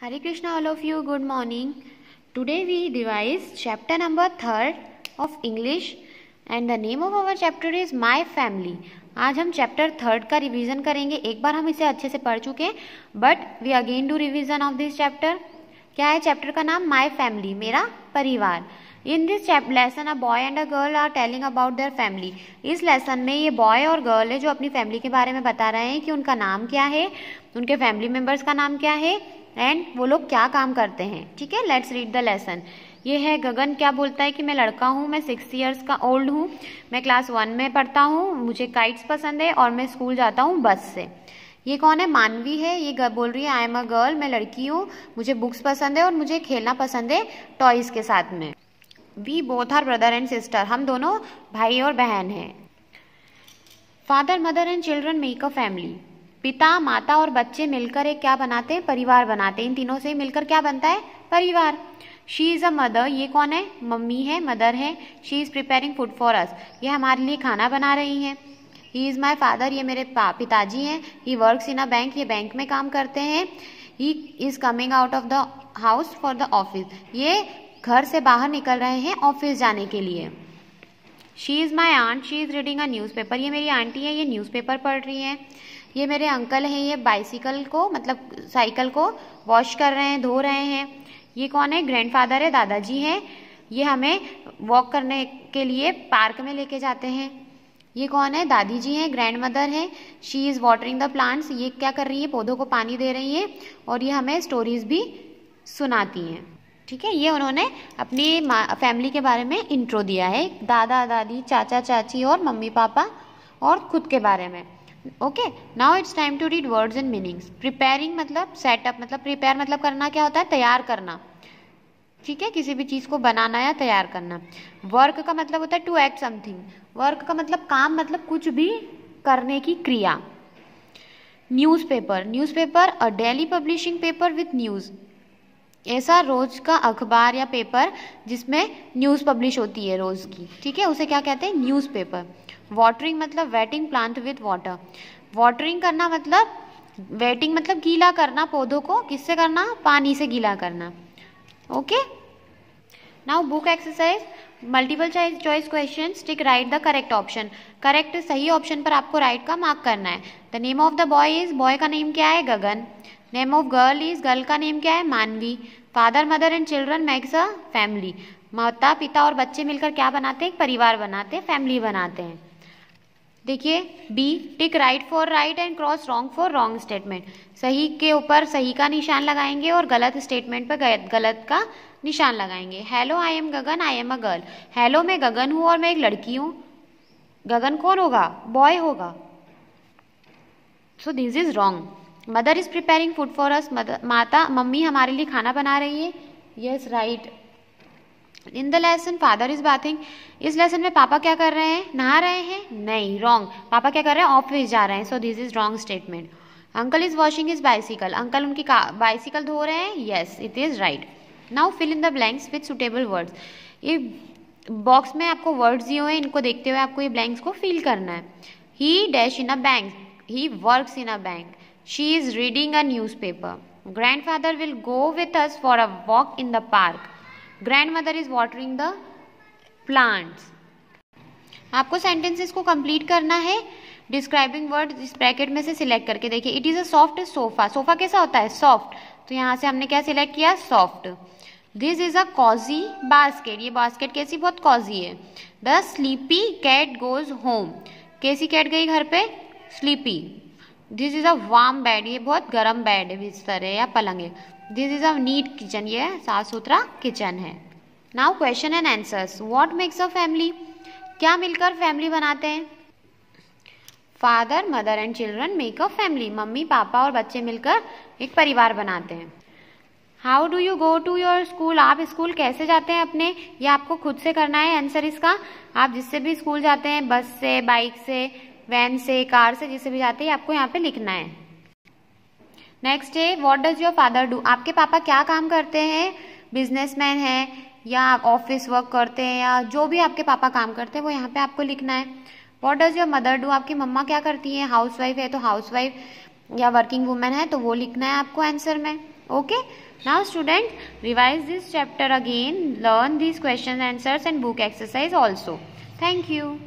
Hare Krishna all of you good morning today we device chapter number third of English and the name of our chapter is my family आज हम chapter third का revision करेंगे एक बार हम इसे अच्छे से पढ़ चुके हैं but we again do revision of this chapter क्या है चैप्टर का नाम माय फैमिली मेरा परिवार in this lesson a boy and a girl are telling about their family इस लेसन में ये बॉय और गर्ल है जो अपनी फैमिली के बारे में बता रहे हैं कि उनका नाम क्या है उनके फैमिली मेम्बर्स का नाम क्या है एंड वो लोग क्या काम करते हैं ठीक है लेट्स रीड द लेसन ये है गगन क्या बोलता है कि मैं लड़का हूँ मैं सिक्स ईयर्स का ओल्ड हूँ मैं क्लास वन में पढ़ता हूँ मुझे काइट्स पसंद है और मैं स्कूल जाता हूँ बस से ये कौन है मानवी है ये बोल रही है आई एम अ गर्ल मैं लड़की हूँ मुझे बुक्स पसंद है और मुझे खेलना पसंद है टॉयज़ के साथ में we both are brother and sister हम दोनों भाई और बहन हैं father mother and children make a family पिता माता और बच्चे मिलकर एक क्या बनाते हैं परिवार बनाते हैं इन तीनों से मिलकर क्या बनता है परिवार शी इज़ अ मदर ये कौन है मम्मी है मदर है she is preparing food for us ये हमारे लिए खाना बना रही हैं ही इज़ माई फादर ये मेरे पिताजी हैं he works in a bank ये बैंक में काम करते हैं he is coming out of the house for the office ये घर से बाहर निकल रहे हैं ऑफिस जाने के लिए she is my aunt she is reading a newspaper ये मेरी आंटी है ये न्यूज़पेपर पढ़ रही हैं ये मेरे अंकल हैं ये बाइसिकल को मतलब साइकिल को वॉश कर रहे हैं धो रहे हैं ये कौन है ग्रैंड फादर है दादाजी हैं ये हमें वॉक करने के लिए पार्क में लेके जाते हैं ये कौन है दादी जी हैं ग्रैंड मदर हैं she is watering the plants ये क्या कर रही है पौधों को पानी दे रही है और ये हमें स्टोरीज भी सुनाती हैं ठीक है ये उन्होंने अपनी फैमिली के बारे में इंट्रो दिया है दादा दादी चाचा चाची और मम्मी पापा और खुद के बारे में okay now it's time to read words and meanings preparing मतलब सेटअप मतलब प्रिपेयर मतलब करना क्या होता है तैयार करना ठीक है किसी भी चीज़ को बनाना या तैयार करना वर्क का मतलब होता है टू एक्ट समथिंग वर्क का मतलब काम मतलब कुछ भी करने की क्रिया newspaper newspaper a daily publishing paper with news ऐसा रोज़ का अखबार या पेपर जिसमें न्यूज़ पब्लिश होती है रोज़ की ठीक है उसे क्या कहते हैं न्यूज़ पेपर वाटरिंग मतलब wetting plant with water watering करना मतलब वेटिंग मतलब गीला करना पौधों को किससे करना पानी से गीला करना okay now book exercise multiple choice question tick right the correct option correct सही ऑप्शन पर आपको राइट right का मार्क करना है the name of the boy is boy का नेम क्या है Gagan name of girl is girl का नेम क्या है Manvi father mother and children makes a family माता पिता और बच्चे मिलकर क्या बनाते हैं एक परिवार बनाते हैं फैमिली बनाते हैं देखिए B tick right for right and cross wrong for wrong statement सही के ऊपर सही का निशान लगाएंगे और गलत स्टेटमेंट पर गलत का निशान लगाएंगे hello I am Gagan I am a girl hello मैं गगन हूँ और मैं एक लड़की हूँ गगन कौन होगा बॉय होगा so this is wrong mother is preparing food for us माता मम्मी हमारे लिए खाना बना रही है yes right in the lesson father is bathing इस लेसन में पापा क्या कर रहे हैं नहा रहे हैं नहीं रॉन्ग पापा क्या कर रहे हैं ऑफिस जा रहे हैं so this is wrong statement uncle is washing is bicycle uncle उनकी बाइसिकल धो रहे हैं yes it is right now fill in the blanks with suitable words ये बॉक्स में आपको वर्ड्स दिए हुए हैं इनको देखते हुए आपको ये ब्लैंक्स को फिल करना है he dash in a bank he work in a bank She is reading a newspaper. Grandfather will go with us for a walk in the park. Grandmother is watering the plants. आपको sentences को complete करना है describing word इस bracket में से select करके देखिए it is a soft sofa sofa कैसा होता है सॉफ्ट तो यहाँ से हमने क्या सिलेक्ट किया soft this is a cosy basket ये बास्केट कैसी बहुत कॉजी है the sleepy cat goes home कैसी कैट गई घर पे sleepy this is a warm bed ये बहुत गर्म बेड है बिस्तर है या पलंग है this is a neat kitchen ये साफ सुथरा किचन है now question and answers what makes a family क्या मिलकर फैमिली बनाते हैं father mother and children make a family मम्मी पापा और बच्चे मिलकर एक परिवार बनाते हैं how do you go to your school आप स्कूल कैसे जाते हैं अपने या आपको खुद से करना है आंसर इसका आप जिससे भी स्कूल जाते हैं बस से बाइक से वैन से कार से जिसे भी जाते हैं आपको यहाँ पे लिखना है नेक्स्ट है what does your father do आपके पापा क्या काम करते हैं बिजनेसमैन है या ऑफिस वर्क करते हैं या जो भी आपके पापा काम करते हैं वो यहाँ पे आपको लिखना है what does your mother do आपकी मम्मा क्या करती है हाउस वाइफ है तो हाउस वाइफ या वर्किंग वुमेन है तो वो लिखना है आपको आंसर में okay now student revise this chapter again learn this question answers and book exercise also thank you